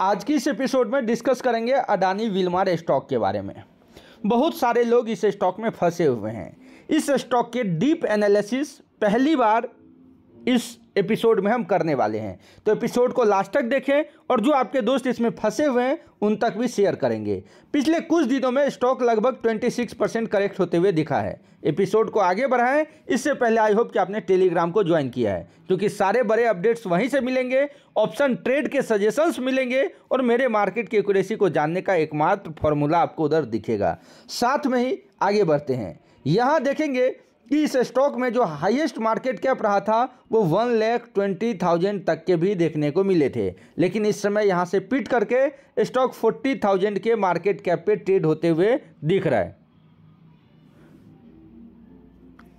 आज की इस एपिसोड में डिस्कस करेंगे अडानी विलमार स्टॉक के बारे में बहुत सारे लोग इस स्टॉक में फंसे हुए हैं इस स्टॉक के डीप एनालिसिस पहली बार इस एपिसोड में हम करने वाले हैं तो एपिसोड को लास्ट तक देखें और जो आपके दोस्त इसमें फंसे हुए हैं उन तक भी शेयर करेंगे पिछले कुछ दिनों में स्टॉक लगभग 26 परसेंट करेक्ट होते हुए दिखा है एपिसोड को आगे बढ़ाएं इससे पहले आई होप कि आपने टेलीग्राम को ज्वाइन किया है क्योंकि सारे बड़े अपडेट्स वहीं से मिलेंगे ऑप्शन ट्रेड के सजेशंस मिलेंगे और मेरे मार्केट की एक्यूरेसी को जानने का एकमात्र फॉर्मूला आपको उधर दिखेगा साथ में ही आगे बढ़ते हैं यहाँ देखेंगे कि इस स्टॉक में जो हाईएस्ट मार्केट कैप रहा था वो वन लैख ट्वेंटी थाउजेंड तक के भी देखने को मिले थे लेकिन इस समय यहाँ से पिट करके स्टॉक फोर्टी थाउजेंड के मार्केट कैप पे ट्रेड होते हुए दिख रहा है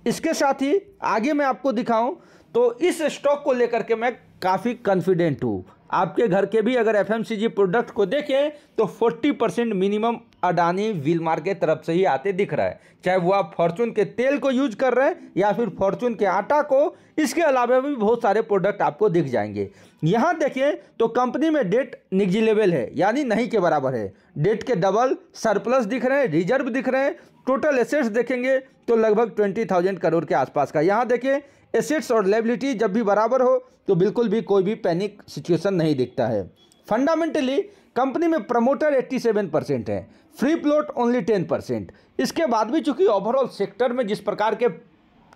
इसके साथ ही आगे मैं आपको दिखाऊं तो इस स्टॉक को लेकर के मैं काफ़ी कॉन्फिडेंट हूँ आपके घर के भी अगर एफ प्रोडक्ट को देखें तो 40 परसेंट मिनिमम अडानी विलमार के तरफ से ही आते दिख रहा है चाहे वो आप फॉर्चून के तेल को यूज कर रहे हैं या फिर फॉर्चून के आटा को इसके अलावा भी बहुत सारे प्रोडक्ट आपको दिख जाएंगे यहाँ देखें तो कंपनी में डेट निगजिलेबल है यानी नहीं के बराबर है डेट के डबल सरप्लस दिख रहे हैं रिजर्व दिख रहे हैं टोटल एसेट्स देखेंगे तो लगभग ट्वेंटी थाउजेंड करोड़ के आसपास का यहाँ देखें एसेट्स और लेबिलिटी जब भी बराबर हो तो बिल्कुल भी कोई भी पैनिक सिचुएशन नहीं दिखता है फंडामेंटली कंपनी में प्रमोटर 87 परसेंट है फ्री प्लॉट ओनली 10 परसेंट इसके बाद भी चूंकि ओवरऑल सेक्टर में जिस प्रकार के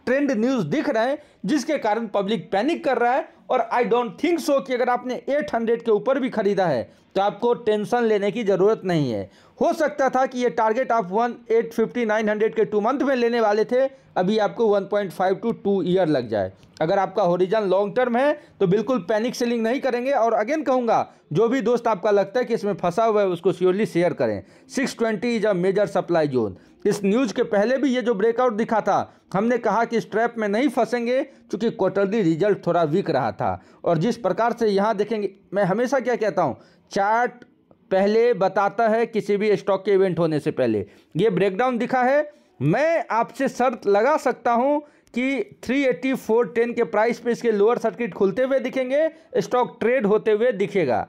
ट्रेंड न्यूज दिख रहे हैं जिसके कारण पब्लिक पैनिक कर रहा है और आई डोंट थिंक सो कि अगर आपने 800 के ऊपर भी खरीदा है तो आपको टेंशन लेने की ज़रूरत नहीं है हो सकता था कि ये टारगेट आप one eight fifty nine hundred के टू मंथ में लेने वाले थे अभी आपको 1.5 टू टू ईयर लग जाए अगर आपका होरिजन लॉन्ग टर्म है तो बिल्कुल पैनिक सेलिंग नहीं करेंगे और अगेन कहूँगा जो भी दोस्त आपका लगता है कि इसमें फंसा हुआ है उसको श्योरली शेयर करें six twenty is a major supply zone इस न्यूज के पहले भी ये जो ब्रेकआउट दिखा था हमने कहा कि स्ट्रैप में नहीं फंसेंगे क्योंकि क्वार्टरली रिजल्ट थोड़ा वीक रहा था और जिस प्रकार से यहाँ देखेंगे मैं हमेशा क्या कहता हूँ चार्ट पहले बताता है किसी भी स्टॉक के इवेंट होने से पहले ये ब्रेकडाउन दिखा है मैं आपसे शर्त लगा सकता हूँ कि 384.10 के प्राइस पे इसके लोअर सर्किट खुलते हुए दिखेंगे स्टॉक ट्रेड होते हुए दिखेगा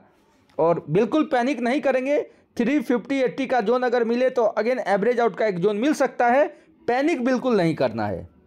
और बिल्कुल पैनिक नहीं करेंगे थ्री फिफ्टी एट्टी का जोन अगर मिले तो अगेन एवरेज आउट का एक जोन मिल सकता है पैनिक बिल्कुल नहीं करना है